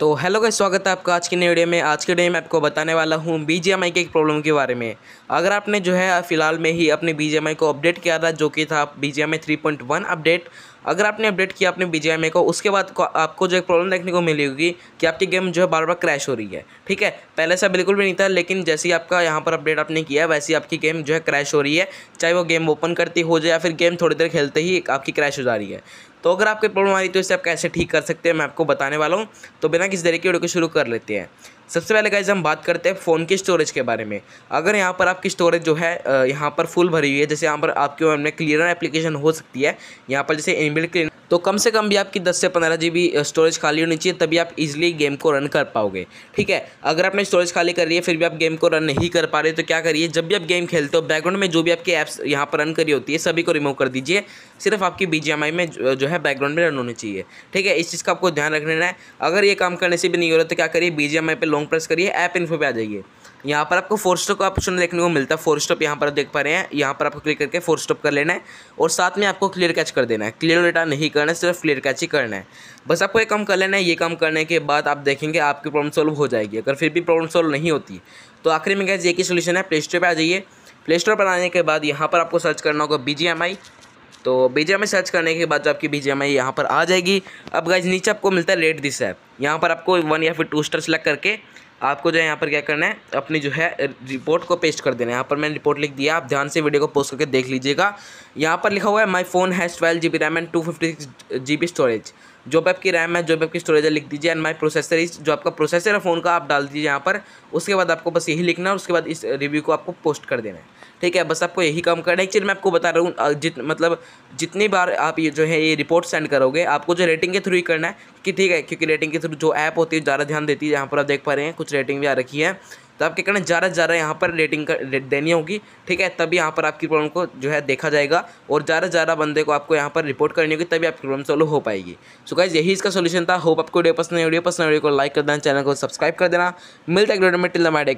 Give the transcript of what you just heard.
तो हेलो का स्वागत है आपका आज की नई वीडियो में आज के वीडियो में आपको बताने वाला हूँ बी जी के एक प्रॉब्लम के बारे में अगर आपने जो है फ़िलहाल में ही अपने बी को अपडेट किया था जो कि था बी जी अपडेट अगर आपने अपडेट किया अपने बी को उसके बाद आपको जो एक प्रॉब्लम देखने को मिली होगी कि आपकी गेम जो है बार बार क्रैश हो रही है ठीक है पहले से बिल्कुल भी नहीं था लेकिन जैसे ही आपका यहाँ पर अपडेट आपने किया है वैसे ही आपकी गेम जो है क्रैश हो रही है चाहे वो गेम ओपन करती हो जाए या फिर गेम थोड़ी देर खेलते ही आपकी क्रैश हो जा रही है तो अगर आपकी प्रॉब्लम आ रही तो इसे आप कैसे ठीक कर सकते हैं मैं आपको बताने वाला हूँ तो बिना किसी तरीके वीडियो को शुरू कर लेते हैं सबसे पहले गाइज हम बात करते हैं फ़ोन की स्टोरेज के बारे में अगर यहाँ पर आपकी स्टोरेज जो है यहाँ पर फुल भरी हुई है जैसे यहाँ पर आपके हमने क्लियर एप्लीकेशन हो सकती है यहाँ पर जैसे इनबिल्ट क्लीनर तो कम से कम भी आपकी 10 से 15 जी स्टोरेज खाली होनी चाहिए तभी आप इजीली गेम को रन कर पाओगे ठीक है अगर आपने स्टोरेज खाली कर रही है फिर भी आप गेम को रन नहीं कर पा रहे तो क्या करिए जब भी आप गेम खेलते हो बैकग्राउंड में जो भी आपकी ऐप्स यहाँ पर रन करी होती है सभी को रिमूव कर दीजिए सिर्फ आपकी बी में जो है बैकग्राउंड में रन होनी चाहिए ठीक है इस चीज़ का आपको ध्यान रखना है अगर ये काम करने से भी नहीं हो रहा तो क्या करिए बी जी लॉन्ग प्रेस करिए ऐप इन्फो पर आ जाइए यहाँ पर आपको फोर स्टॉप का ऑप्शन देखने को मिलता है फोर स्टॉप यहाँ पर देख पा रहे हैं यहाँ पर आपको क्लिक करके फोर स्टॉप कर लेना है और साथ में आपको क्लियर कैच कर देना है क्लियर डेटा नहीं करना है सिर्फ क्लियर कैच ही करना है बस आपको एक काम कर लेना है ये काम करने के बाद आप देखेंगे आपकी प्रॉब्लम सॉल्व हो जाएगी अगर फिर भी प्रॉब्लम सॉल्व नहीं होती तो आखिर में क्या एक ही सोल्यूशन है प्ले स्टोर पर आ जाइए प्ले स्टोर पर आने के बाद यहाँ पर आपको सर्च करना होगा बी जी एम आई तो बी आई सर्च करने के बाद जो आपकी बी जी यहाँ पर आ जाएगी अब गाइज नीचे आपको मिलता है रेट दिस ऐप यहाँ पर आपको वन या फिर टू स्टार सेलेक्ट करके आपको जो है यहाँ पर क्या करना है अपनी जो है रिपोर्ट को पेस्ट कर देना है यहाँ पर मैंने रिपोर्ट लिख दिया आप ध्यान से वीडियो को पोस्ट करके देख लीजिएगा यहाँ पर लिखा हुआ है my phone has twelve G B RAM and two fifty six G B storage जो भी आपकी रैम है जो भी आपकी स्टोरेज है लिख दीजिए एंड माई प्रोसेसर इस जो आपका प्रोसेसर है फ़ोन का आप डाल दीजिए यहाँ पर उसके बाद आपको बस यही लिखना है उसके बाद इस रिव्यू को आपको पोस्ट कर देना है ठीक है बस आपको यही काम करना है एक्चुअली मैं आपको बता रहा हूँ जित मतलब जितनी बार आप ये जो है ये रिपोर्ट सेंड करोगे आपको जो रेटिंग के थ्रू ही करना है कि ठीक है क्योंकि रेटिंग के थ्रू जो ऐप होती है ज़्यादा ध्यान देती है यहाँ पर आप देख पा रहे हैं कुछ रेटिंग भी आ रखी है तो आपके कारण ज़्यादा से ज़्यादा यहाँ पर रेटिंग कर देनी होगी ठीक है तभी यहाँ पर आपकी प्रॉब्लम को जो है देखा जाएगा और ज़्यादा से ज़्यादा बंदे को आपको यहाँ पर रिपोर्ट करनी होगी तभी आपकी प्रॉब्लम सॉल्व हो पाएगी सो गाइज यही इसका सोल्यूशन था होप आपको वीडियो पसंद है वीडियो पसंद वीडियो को लाइक कर देना चैनल को सब्सक्राइब कर देना मिलता है